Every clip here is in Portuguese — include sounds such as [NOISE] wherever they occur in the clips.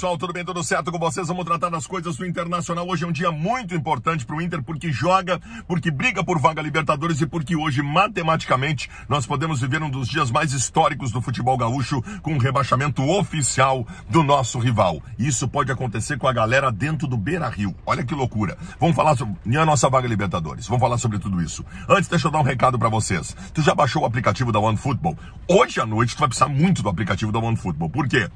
pessoal, tudo bem, tudo certo com vocês? Vamos tratar das coisas do Internacional. Hoje é um dia muito importante para o Inter, porque joga, porque briga por vaga Libertadores e porque hoje, matematicamente, nós podemos viver um dos dias mais históricos do futebol gaúcho, com o um rebaixamento oficial do nosso rival. Isso pode acontecer com a galera dentro do Beira Rio. Olha que loucura. Vamos falar sobre a nossa vaga Libertadores. Vamos falar sobre tudo isso. Antes, deixa eu dar um recado para vocês. Tu já baixou o aplicativo da OneFootball? Hoje à noite, tu vai precisar muito do aplicativo da OneFootball. Por quê?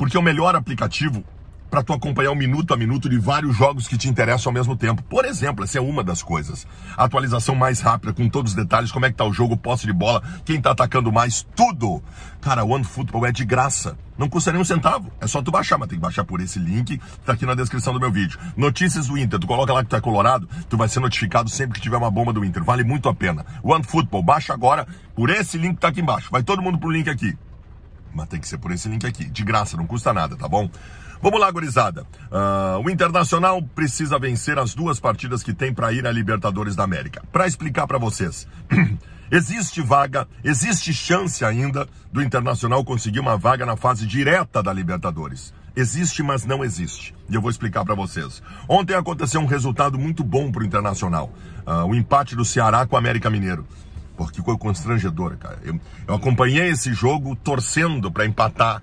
porque é o melhor aplicativo para tu acompanhar o um minuto a minuto de vários jogos que te interessam ao mesmo tempo. Por exemplo, essa é uma das coisas. A atualização mais rápida, com todos os detalhes, como é que tá o jogo, posse de bola, quem tá atacando mais, tudo. Cara, o OneFootball é de graça. Não custa nem um centavo. É só tu baixar, mas tem que baixar por esse link que tá aqui na descrição do meu vídeo. Notícias do Inter. Tu coloca lá que tu é colorado, tu vai ser notificado sempre que tiver uma bomba do Inter. Vale muito a pena. OneFootball, baixa agora por esse link que tá aqui embaixo. Vai todo mundo pro link aqui. Mas tem que ser por esse link aqui. De graça, não custa nada, tá bom? Vamos lá, gurizada. Uh, o Internacional precisa vencer as duas partidas que tem para ir à Libertadores da América. Para explicar para vocês, [CLEARS THROAT] existe vaga, existe chance ainda do Internacional conseguir uma vaga na fase direta da Libertadores. Existe, mas não existe. E eu vou explicar para vocês. Ontem aconteceu um resultado muito bom para o Internacional. Uh, o empate do Ceará com o América Mineiro porque foi constrangedora, cara. Eu, eu acompanhei esse jogo torcendo para empatar,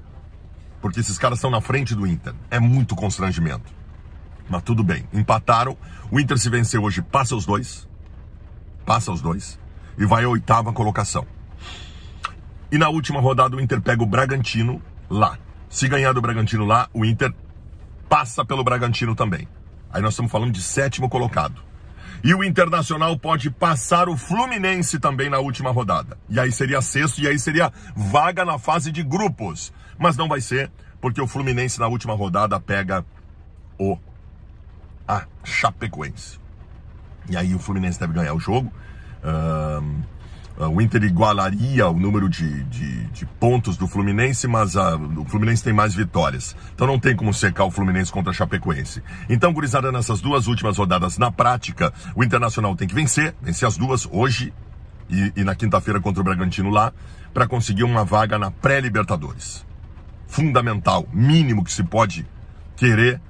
porque esses caras estão na frente do Inter. É muito constrangimento. Mas tudo bem, empataram. O Inter se venceu hoje, passa os dois. Passa os dois. E vai à oitava colocação. E na última rodada o Inter pega o Bragantino lá. Se ganhar do Bragantino lá, o Inter passa pelo Bragantino também. Aí nós estamos falando de sétimo colocado. E o Internacional pode passar o Fluminense também na última rodada. E aí seria sexto, e aí seria vaga na fase de grupos. Mas não vai ser, porque o Fluminense na última rodada pega o a Chapecoense. E aí o Fluminense deve ganhar o jogo. Ah, o Inter igualaria o número de, de, de pontos do Fluminense, mas a, ah, o Fluminense tem mais vitórias. Então não tem como secar o Fluminense contra a Chapecoense. Então, gurizada, nessas duas últimas rodadas, na prática, o Internacional tem que vencer, vencer as duas hoje e, e na quinta-feira contra o Bragantino lá, para conseguir uma vaga na pré-Libertadores. Fundamental, mínimo que se pode querer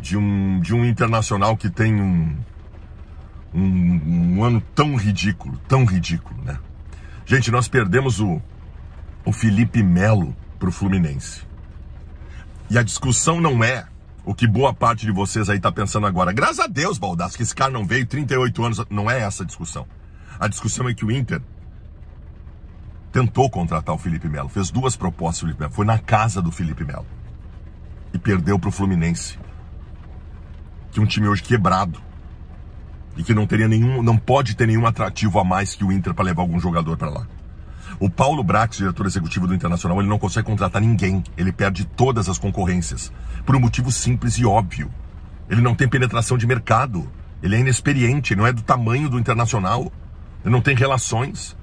de um, de um internacional que tem um, um, um ano tão ridículo, tão ridículo, né? Gente, nós perdemos o, o Felipe Melo para o Fluminense. E a discussão não é o que boa parte de vocês aí está pensando agora. Graças a Deus, baldas, que esse cara não veio, 38 anos. Não é essa a discussão. A discussão é que o Inter tentou contratar o Felipe Melo, fez duas propostas Felipe Melo, foi na casa do Felipe Melo e perdeu para o Fluminense, que é um time hoje quebrado, e que não teria nenhum, não pode ter nenhum atrativo a mais que o Inter para levar algum jogador para lá. O Paulo Brax, diretor executivo do Internacional, ele não consegue contratar ninguém. Ele perde todas as concorrências. Por um motivo simples e óbvio. Ele não tem penetração de mercado. Ele é inexperiente, ele não é do tamanho do Internacional. Ele não tem relações.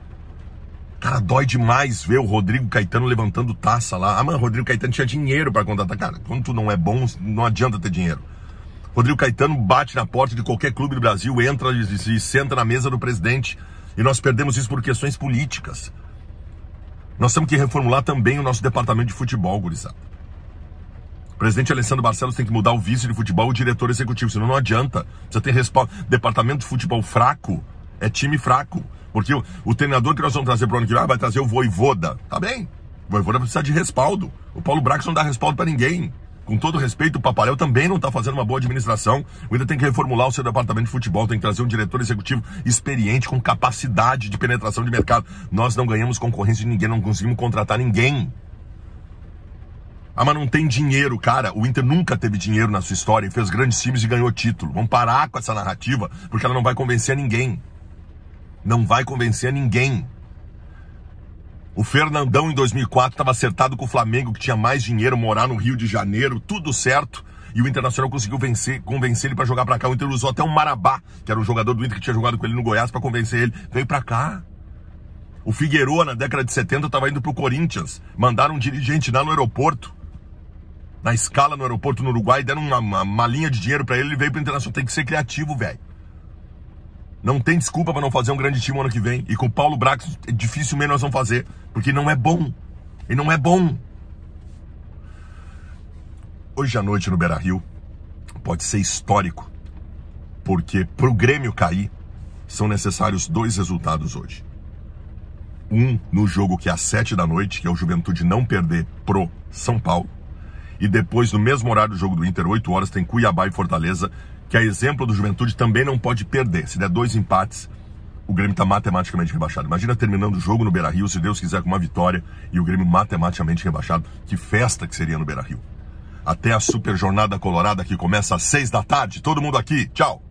Cara, dói demais ver o Rodrigo Caetano levantando taça lá. Ah, mano, Rodrigo Caetano tinha dinheiro para contratar. Cara, quando tu não é bom, não adianta ter dinheiro. Rodrigo Caetano bate na porta de qualquer clube do Brasil, entra e, se senta na mesa do presidente. E nós perdemos isso por questões políticas. Nós temos que reformular também o nosso departamento de futebol, gurizada. O presidente Alessandro Barcelos tem que mudar o vice de futebol e o diretor executivo, senão não adianta. Você tem respaldo. Departamento de futebol fraco é time fraco. Porque o, o treinador que nós vamos trazer para o ano que vem vai trazer o Voivoda. Tá bem? O Voivoda precisa de respaldo. O Paulo Brax não dá respaldo para ninguém com todo respeito, o Paparel também não está fazendo uma boa administração. O Inter tem que reformular o seu departamento de futebol, tem que trazer um diretor executivo experiente, com capacidade de penetração de mercado. Nós não ganhamos concorrência de ninguém, não conseguimos contratar ninguém. Ah, mas não tem dinheiro, cara. O Inter nunca teve dinheiro na sua história, e fez grandes times e ganhou título. Vamos parar com essa narrativa, porque ela não vai convencer a ninguém. Não vai convencer a ninguém. O Fernandão em 2004 estava acertado com o Flamengo, que tinha mais dinheiro, morar no Rio de Janeiro, tudo certo. E o Internacional conseguiu vencer, convencer ele para jogar para cá. O Inter usou até o Marabá, que era um jogador do Inter que tinha jogado com ele no Goiás, para convencer ele. Veio para cá. O Figueiredo, na década de 70, estava indo para o Corinthians. Mandaram um dirigente lá no aeroporto, na escala no aeroporto no Uruguai, deram uma, uma, uma linha de dinheiro para ele, ele veio para o Internacional. Tem que ser criativo, velho. Não tem desculpa para não fazer um grande time ano que vem. E com o Paulo Brax, é dificilmente nós vamos fazer, porque não é bom. E não é bom. Hoje à noite no Beira Rio pode ser histórico, porque para o Grêmio cair, são necessários dois resultados hoje. Um no jogo que é às sete da noite, que é o Juventude não perder pro São Paulo. E depois, no mesmo horário do jogo do Inter, 8 horas, tem Cuiabá e Fortaleza, que é exemplo do Juventude, também não pode perder. Se der dois empates, o Grêmio está matematicamente rebaixado. Imagina terminando o jogo no Beira Rio, se Deus quiser, com uma vitória, e o Grêmio matematicamente rebaixado. Que festa que seria no Beira Rio. Até a Super Jornada Colorada que começa às seis da tarde. Todo mundo aqui. Tchau!